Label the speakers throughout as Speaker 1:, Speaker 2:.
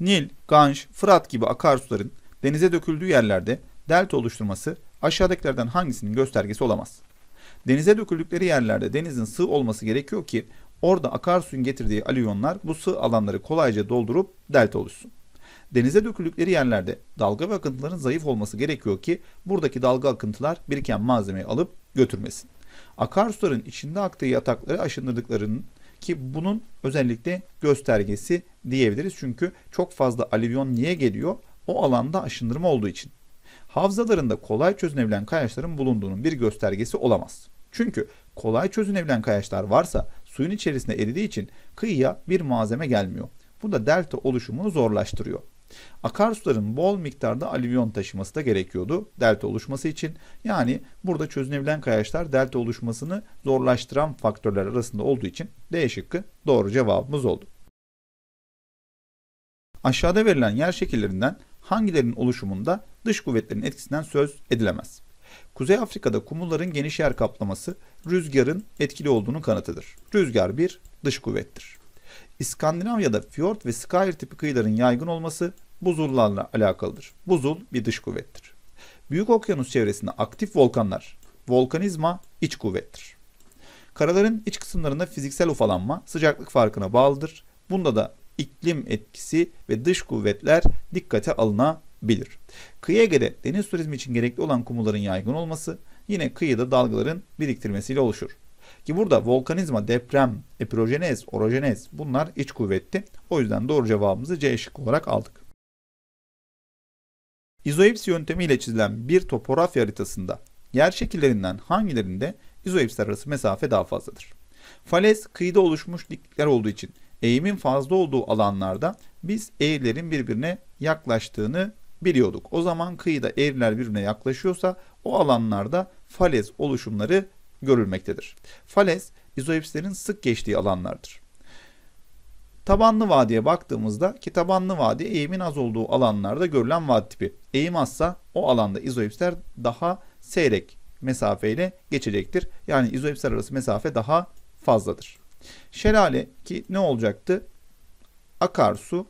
Speaker 1: Nil, Ganj, Fırat gibi akarsuların denize döküldüğü yerlerde delta oluşturması aşağıdakilerden hangisinin göstergesi olamaz. Denize döküldükleri yerlerde denizin sığ olması gerekiyor ki orada akarsuyun getirdiği alüyonlar bu sığ alanları kolayca doldurup delta oluşsun. Denize döküldükleri yerlerde dalga ve akıntıların zayıf olması gerekiyor ki buradaki dalga akıntılar biriken malzemeyi alıp götürmesin. Akarsuların içinde aktığı yatakları aşındırdıklarının ki bunun özellikle göstergesi diyebiliriz. Çünkü çok fazla alivyon niye geliyor? O alanda aşındırma olduğu için. Havzalarında kolay çözünebilen kayaçların bulunduğunun bir göstergesi olamaz. Çünkü kolay çözünebilen kayaçlar varsa suyun içerisinde eridiği için kıyıya bir malzeme gelmiyor. Bu da delta oluşumunu zorlaştırıyor. Akarsuların bol miktarda alüvyon taşıması da gerekiyordu delta oluşması için. Yani burada çözünebilen kayaçlar delta oluşmasını zorlaştıran faktörler arasında olduğu için D şıkkı doğru cevabımız oldu. Aşağıda verilen yer şekillerinden hangilerinin oluşumunda dış kuvvetlerin etkisinden söz edilemez? Kuzey Afrika'da kumulların geniş yer kaplaması rüzgarın etkili olduğunu kanıtıdır. Rüzgar bir dış kuvvettir. İskandinavya'da fjord ve Skyer tipi kıyıların yaygın olması buzullarla alakalıdır. Buzul bir dış kuvvettir. Büyük okyanus çevresinde aktif volkanlar, volkanizma iç kuvvettir. Karaların iç kısımlarında fiziksel ufalanma sıcaklık farkına bağlıdır. Bunda da iklim etkisi ve dış kuvvetler dikkate alınabilir. Kıyı Ege'de deniz turizmi için gerekli olan kumuların yaygın olması yine kıyıda dalgaların biriktirmesiyle oluşur. Ki burada volkanizma, deprem, epirojenez, orojenez bunlar iç kuvvetti. O yüzden doğru cevabımızı C şıkkı olarak aldık. İzoeps yöntemiyle çizilen bir topografya haritasında yer şekillerinden hangilerinde izoepsler arası mesafe daha fazladır? Falez kıyıda oluşmuş diklikler olduğu için eğimin fazla olduğu alanlarda biz eğrilerin birbirine yaklaştığını biliyorduk. O zaman kıyıda eğriler birbirine yaklaşıyorsa o alanlarda falez oluşumları görülmektedir. Falez, izoipslerin sık geçtiği alanlardır. Tabanlı vadiye baktığımızda ki tabanlı vadi eğimin az olduğu alanlarda görülen vadi tipi. Eğim azsa o alanda izoipsler daha seyrek mesafeyle geçecektir. Yani izoipsler arası mesafe daha fazladır. Şelale ki ne olacaktı? Akarsu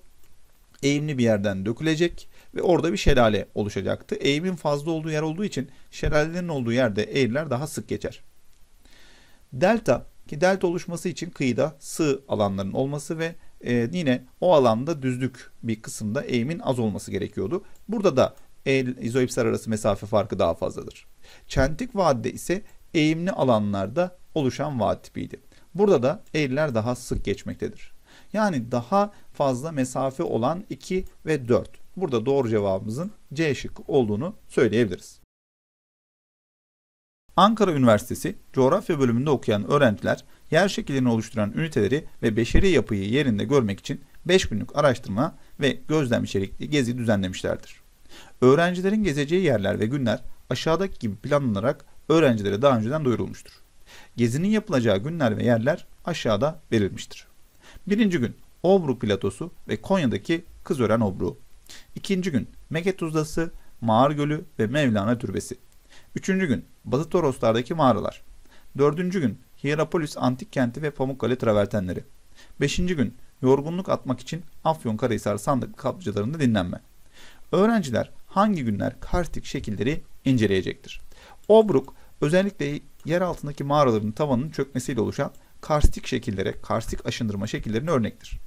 Speaker 1: eğimli bir yerden dökülecek ve orada bir şelale oluşacaktı. Eğimin fazla olduğu yer olduğu için şelalelerin olduğu yerde eğimler daha sık geçer. Delta ki delta oluşması için kıyıda sığ alanların olması ve e, yine o alanda düzlük bir kısımda eğimin az olması gerekiyordu. Burada da el izoipsler arası mesafe farkı daha fazladır. Çentik vadide ise eğimli alanlarda oluşan vaat tipiydi. Burada da eğriler daha sık geçmektedir. Yani daha fazla mesafe olan 2 ve 4. Burada doğru cevabımızın C şık olduğunu söyleyebiliriz. Ankara Üniversitesi coğrafya bölümünde okuyan öğrenciler yer şekillerini oluşturan üniteleri ve beşeri yapıyı yerinde görmek için 5 günlük araştırma ve gözlem içerikli gezi düzenlemişlerdir. Öğrencilerin gezeceği yerler ve günler aşağıdaki gibi planlanarak öğrencilere daha önceden duyurulmuştur. Gezinin yapılacağı günler ve yerler aşağıda verilmiştir. Birinci gün Obruk Platosu ve Konya'daki Kızören Obruğu. İkinci gün Meket Mağar Gölü ve Mevlana Türbesi. Üçüncü gün Batı Toroslardaki mağaralar. Dördüncü gün Hierapolis antik kenti ve Pamukkale travertenleri. Beşinci gün yorgunluk atmak için Afyonkarahisar sandıklı kaplıcalarında dinlenme. Öğrenciler hangi günler karstik şekilleri inceleyecektir? Obruk özellikle yer altındaki mağaraların tavanının çökmesiyle oluşan karstik şekillere, karstik aşındırma şekillerine örnektir.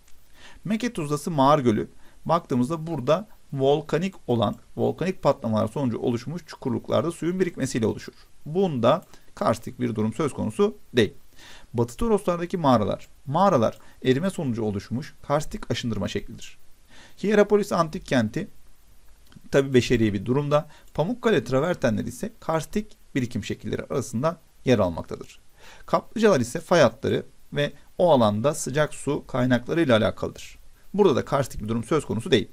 Speaker 1: Meke Tuzlası Mağar Gölü baktığımızda burada volkanik olan volkanik patlamalar sonucu oluşmuş çukurluklarda suyun birikmesiyle oluşur. Bunda karstik bir durum söz konusu değil. Batı Toroslardaki mağaralar. Mağaralar erime sonucu oluşmuş karstik aşındırma şeklidir. Hierapolis antik kenti tabi beşeri bir durumda. Pamukkale travertenleri ise karstik birikim şekilleri arasında yer almaktadır. Kaplıcalar ise fay hatları ve o alanda sıcak su kaynaklarıyla alakalıdır. Burada da karstik bir durum söz konusu değil.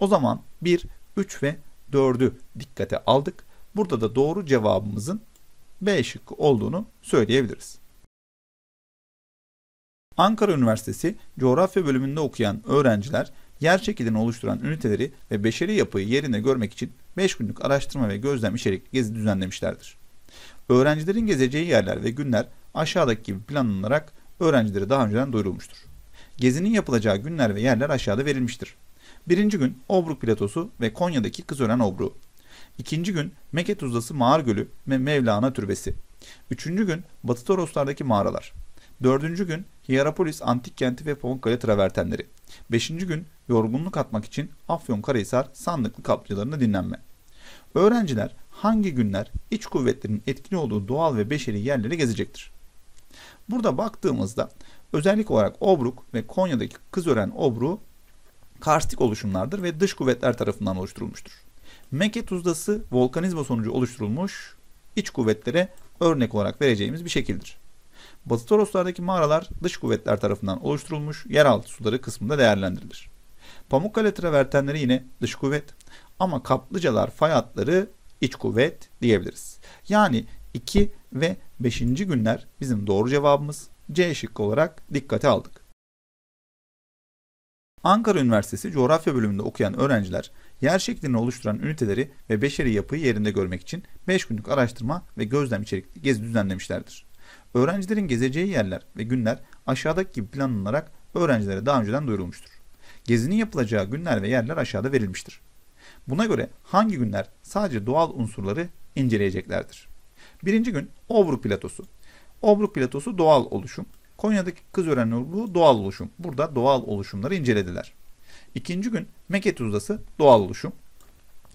Speaker 1: O zaman 1, 3 ve 4'ü dikkate aldık. Burada da doğru cevabımızın B şıkkı olduğunu söyleyebiliriz. Ankara Üniversitesi coğrafya bölümünde okuyan öğrenciler yer şekilini oluşturan üniteleri ve beşeri yapıyı yerine görmek için 5 günlük araştırma ve gözlem içerikli gezi düzenlemişlerdir. Öğrencilerin gezeceği yerler ve günler aşağıdaki gibi planlanarak öğrencilere daha önceden duyurulmuştur. Gezinin yapılacağı günler ve yerler aşağıda verilmiştir. Birinci gün Obruk Platosu ve Konya'daki Kızören Obruğu. İkinci gün Meke Tuzlası Mağar Gölü ve Mevlana Türbesi. Üçüncü gün Batı Toroslar'daki mağaralar. Dördüncü gün Hierapolis Antik Kenti ve Pamukkale Travertenleri. Beşinci gün yorgunluk atmak için Afyon Karahisar sandıklı kaplıcalarında dinlenme. Öğrenciler hangi günler iç kuvvetlerin etkili olduğu doğal ve beşeri yerleri gezecektir? Burada baktığımızda özellik olarak Obruk ve Konya'daki Kızören Obruğu karstik oluşumlardır ve dış kuvvetler tarafından oluşturulmuştur. Meke tuzlası volkanizma sonucu oluşturulmuş iç kuvvetlere örnek olarak vereceğimiz bir şekildir. Batı Toroslardaki mağaralar dış kuvvetler tarafından oluşturulmuş yeraltı suları kısmında değerlendirilir. Pamukkale travertenleri yine dış kuvvet ama kaplıcalar fay hatları iç kuvvet diyebiliriz. Yani 2 ve 5. günler bizim doğru cevabımız C şıkkı olarak dikkate aldık. Ankara Üniversitesi Coğrafya bölümünde okuyan öğrenciler yer şeklini oluşturan üniteleri ve beşeri yapıyı yerinde görmek için 5 günlük araştırma ve gözlem içerikli gezi düzenlemişlerdir. Öğrencilerin gezeceği yerler ve günler aşağıdaki gibi planlanarak öğrencilere daha önceden duyurulmuştur. Gezinin yapılacağı günler ve yerler aşağıda verilmiştir. Buna göre hangi günler sadece doğal unsurları inceleyeceklerdir. Birinci gün Obruk Platosu. Obruk Platosu doğal oluşum Konya'daki kız öğrenci grubu doğal oluşum. Burada doğal oluşumları incelediler. İkinci gün Meket Uzası doğal oluşum.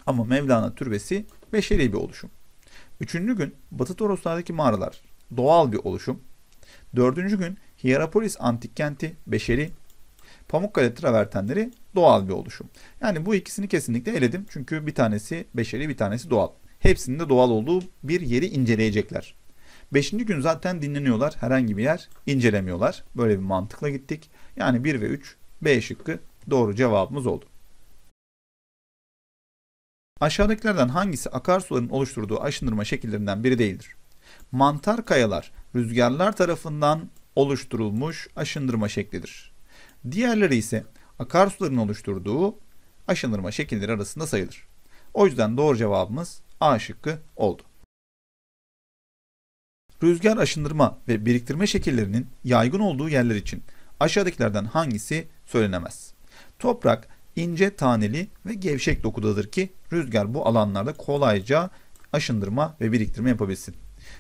Speaker 1: Ama Mevlana Türbesi beşeri bir oluşum. Üçüncü gün Batı Toroslar'daki mağaralar doğal bir oluşum. Dördüncü gün Hierapolis antik kenti beşeri. Pamukkale travertenleri doğal bir oluşum. Yani bu ikisini kesinlikle eledim. Çünkü bir tanesi beşeri bir tanesi doğal. Hepsinin de doğal olduğu bir yeri inceleyecekler. Beşinci gün zaten dinleniyorlar. Herhangi bir yer incelemiyorlar. Böyle bir mantıkla gittik. Yani 1 ve 3 B şıkkı doğru cevabımız oldu. Aşağıdakilerden hangisi akarsuların oluşturduğu aşındırma şekillerinden biri değildir? Mantar kayalar rüzgarlar tarafından oluşturulmuş aşındırma şeklidir. Diğerleri ise akarsuların oluşturduğu aşındırma şekilleri arasında sayılır. O yüzden doğru cevabımız A şıkkı oldu. Rüzgar aşındırma ve biriktirme şekillerinin yaygın olduğu yerler için aşağıdakilerden hangisi söylenemez. Toprak ince taneli ve gevşek dokudadır ki rüzgar bu alanlarda kolayca aşındırma ve biriktirme yapabilsin.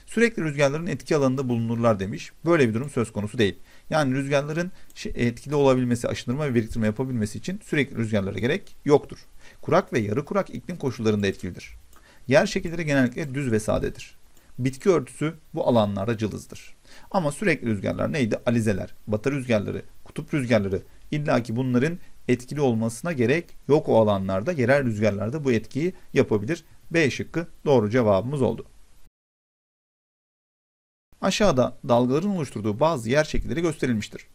Speaker 1: Sürekli rüzgarların etki alanında bulunurlar demiş. Böyle bir durum söz konusu değil. Yani rüzgarların etkili olabilmesi, aşındırma ve biriktirme yapabilmesi için sürekli rüzgarlara gerek yoktur. Kurak ve yarı kurak iklim koşullarında etkilidir. Yer şekilleri genellikle düz ve sadedir. Bitki örtüsü bu alanlarda cılızdır. Ama sürekli rüzgarlar neydi? Alizeler, batı rüzgarları, kutup rüzgarları. İlla ki bunların etkili olmasına gerek yok o alanlarda. Yerel rüzgarlarda bu etkiyi yapabilir. B şıkkı doğru cevabımız oldu. Aşağıda dalgaların oluşturduğu bazı yer şekilleri gösterilmiştir.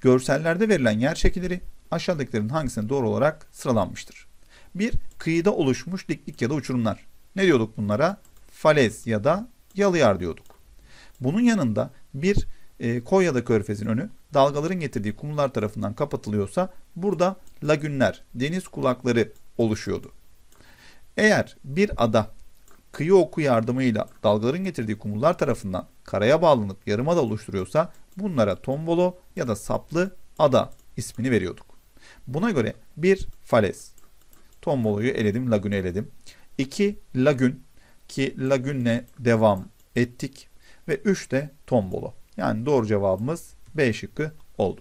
Speaker 1: Görsellerde verilen yer şekilleri aşağıdakilerin hangisine doğru olarak sıralanmıştır? 1. Kıyıda oluşmuş diklik ya da uçurumlar. Ne diyorduk bunlara? falez ya da yalıyar diyorduk. Bunun yanında bir e, Konya'da körfezin önü dalgaların getirdiği kumlar tarafından kapatılıyorsa burada lagünler, deniz kulakları oluşuyordu. Eğer bir ada kıyı oku yardımıyla dalgaların getirdiği kumlar tarafından karaya bağlanıp yarımada oluşturuyorsa bunlara tombolo ya da saplı ada ismini veriyorduk. Buna göre bir falez. Tombolo'yu eledim, lagünü eledim. İki lagün ki Lagün'le devam ettik. Ve 3 de Tombolo. Yani doğru cevabımız B şıkkı oldu.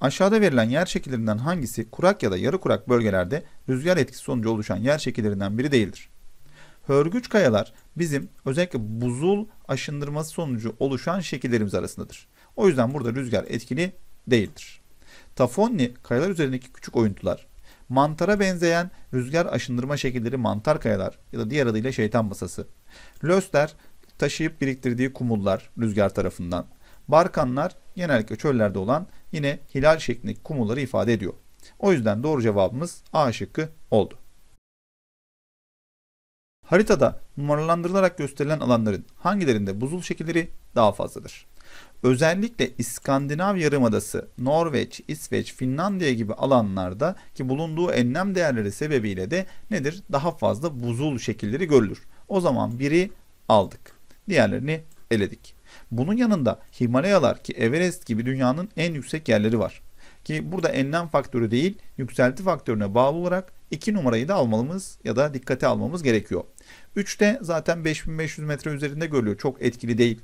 Speaker 1: Aşağıda verilen yer şekillerinden hangisi kurak ya da yarı kurak bölgelerde rüzgar etkisi sonucu oluşan yer şekillerinden biri değildir? Hörgüç kayalar bizim özellikle buzul aşındırması sonucu oluşan şekillerimiz arasındadır. O yüzden burada rüzgar etkili değildir. Tafonni kayalar üzerindeki küçük oyuntular Mantara benzeyen rüzgar aşındırma şekilleri mantar kayalar ya da diğer adıyla şeytan masası. Löster taşıyıp biriktirdiği kumullar rüzgar tarafından. Barkanlar genellikle çöllerde olan yine hilal şeklindeki kumulları ifade ediyor. O yüzden doğru cevabımız A şıkkı oldu. Haritada numaralandırılarak gösterilen alanların hangilerinde buzul şekilleri daha fazladır? Özellikle İskandinav Yarımadası, Norveç, İsveç, Finlandiya gibi alanlarda ki bulunduğu enlem değerleri sebebiyle de nedir? Daha fazla buzul şekilleri görülür. O zaman biri aldık. Diğerlerini eledik. Bunun yanında Himalayalar ki Everest gibi dünyanın en yüksek yerleri var. Ki burada enlem faktörü değil yükselti faktörüne bağlı olarak 2 numarayı da almamız ya da dikkate almamız gerekiyor. 3 de zaten 5500 metre üzerinde görülüyor. Çok etkili değil.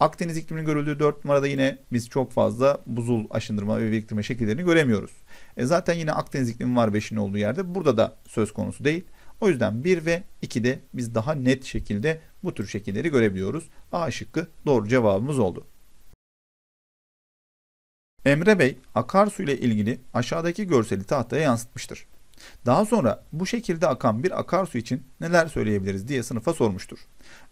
Speaker 1: Akdeniz ikliminin görüldüğü 4 numarada yine biz çok fazla buzul aşındırma ve biriktirme şekillerini göremiyoruz. E zaten yine Akdeniz iklimi var 5'in olduğu yerde. Burada da söz konusu değil. O yüzden 1 ve 2'de biz daha net şekilde bu tür şekilleri görebiliyoruz. A şıkkı doğru cevabımız oldu. Emre Bey akarsu ile ilgili aşağıdaki görseli tahtaya yansıtmıştır. Daha sonra bu şekilde akan bir akarsu için neler söyleyebiliriz diye sınıfa sormuştur.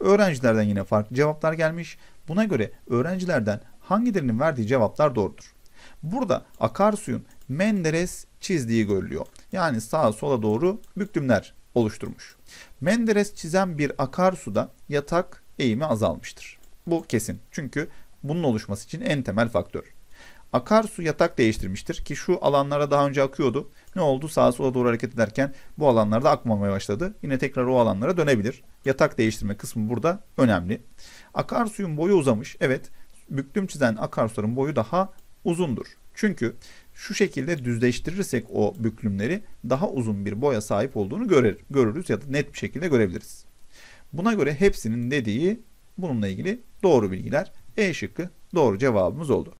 Speaker 1: Öğrencilerden yine farklı cevaplar gelmiş. Buna göre öğrencilerden hangilerinin verdiği cevaplar doğrudur. Burada akarsuyun Menderes çizdiği görülüyor. Yani sağa sola doğru büklümler oluşturmuş. Menderes çizen bir akarsuda yatak eğimi azalmıştır. Bu kesin. Çünkü bunun oluşması için en temel faktör. Akarsu yatak değiştirmiştir ki şu alanlara daha önce akıyordu. Ne oldu? Sağa sola doğru hareket ederken bu alanlarda akmamaya başladı. Yine tekrar o alanlara dönebilir. Yatak değiştirme kısmı burada önemli. Akarsuyun boyu uzamış. Evet büklüm çizen akarsuların boyu daha uzundur. Çünkü şu şekilde düzleştirirsek o büklümleri daha uzun bir boya sahip olduğunu görür, görürüz ya da net bir şekilde görebiliriz. Buna göre hepsinin dediği bununla ilgili doğru bilgiler. E şıkkı doğru cevabımız oldu.